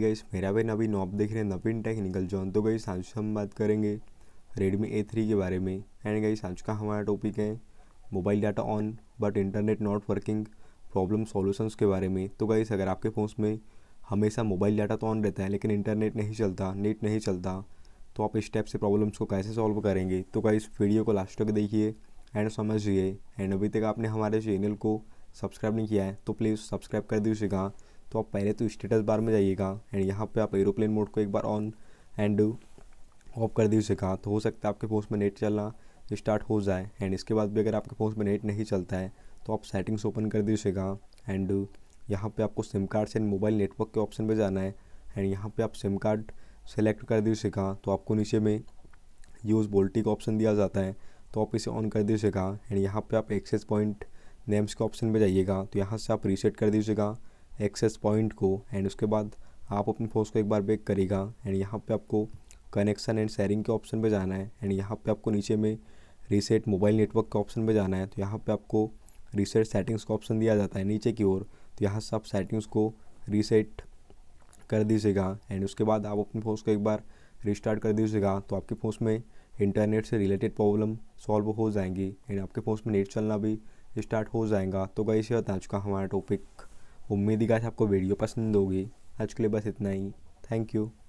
हे hey मेरा भाई नवीन op देख रहे हैं नवीन टेक्निकल जॉन तो गई आज हम बात करेंगे रेडमी ए थ्री के बारे में एंड गई आज का हमारा टॉपिक है mobile data on but internet not working problem solutions के बारे में तो गई अगर आपके फ़ोन में हमेशा मोबाइल डाटा तो ऑन रहता है लेकिन इंटरनेट नहीं चलता नेट नहीं चलता तो आप इस टाइप से प्रॉब्लम्स को कैसे सॉल्व करेंगे तो इस वीडियो को लास्ट तक देखिए एंड समझिए एंड अभी तक आपने हमारे चैनल को सब्सक्राइब नहीं किया है तो प्लीज़ सब्सक्राइब कर दीजिएगा तो आप पहले तो स्टेटस बार में जाइएगा एंड यहाँ पे आप एरोप्लेन मोड को एक बार ऑन एंड ऑफ कर दीजिएगा तो हो सकता है आपके फ़ोन में नेट चलना स्टार्ट हो जाए एंड इसके बाद भी अगर आपके फ़ोन में नेट नहीं चलता है तो आप सेटिंग्स ओपन कर दीजिएगा एंड यहाँ पे आपको SIM cards and mobile network के ऑप्शन पर जाना है एंड यहाँ पर आप सिम कार्ड सेलेक्ट कर दीजिएगा तो आपको नीचे में यूज़ वोल्टी का ऑप्शन दिया जाता है तो आप इसे ऑन कर दीजिएगा एंड यहाँ पे आप एक्सेस पॉइंट नेम्स के ऑप्शन पे जाइएगा तो यहाँ से आप रीसेट कर दीजिएगा एक्सेस पॉइंट को एंड उसके बाद आप अपने फोर्स को एक बार बेक करेगा एंड यहाँ पे आपको कनेक्शन एंड शेयरिंग के ऑप्शन पे जाना है एंड यहाँ पे आपको नीचे में रीसेट मोबाइल नेटवर्क के ऑप्शन पे जाना है तो यहाँ पे आपको रीसेट सेटिंग्स का ऑप्शन दिया जाता है नीचे की ओर तो यहाँ से आप सेटिंग्स को रीसेट कर दीजिएगा एंड उसके बाद आप अपने फोर्स को एक बार रिस्टार्ट कर दीजिएगा तो आपके फोर्स में इंटरनेट से रिलेटेड प्रॉब्लम सॉल्व हो जाएंगी एंड आपके फोन में नेट चलना भी स्टार्ट हो जाएगा तो गई से बता चुका हमारा टॉपिक उम्मीद गाइस आपको वीडियो पसंद होगी आज के लिए बस इतना ही थैंक यू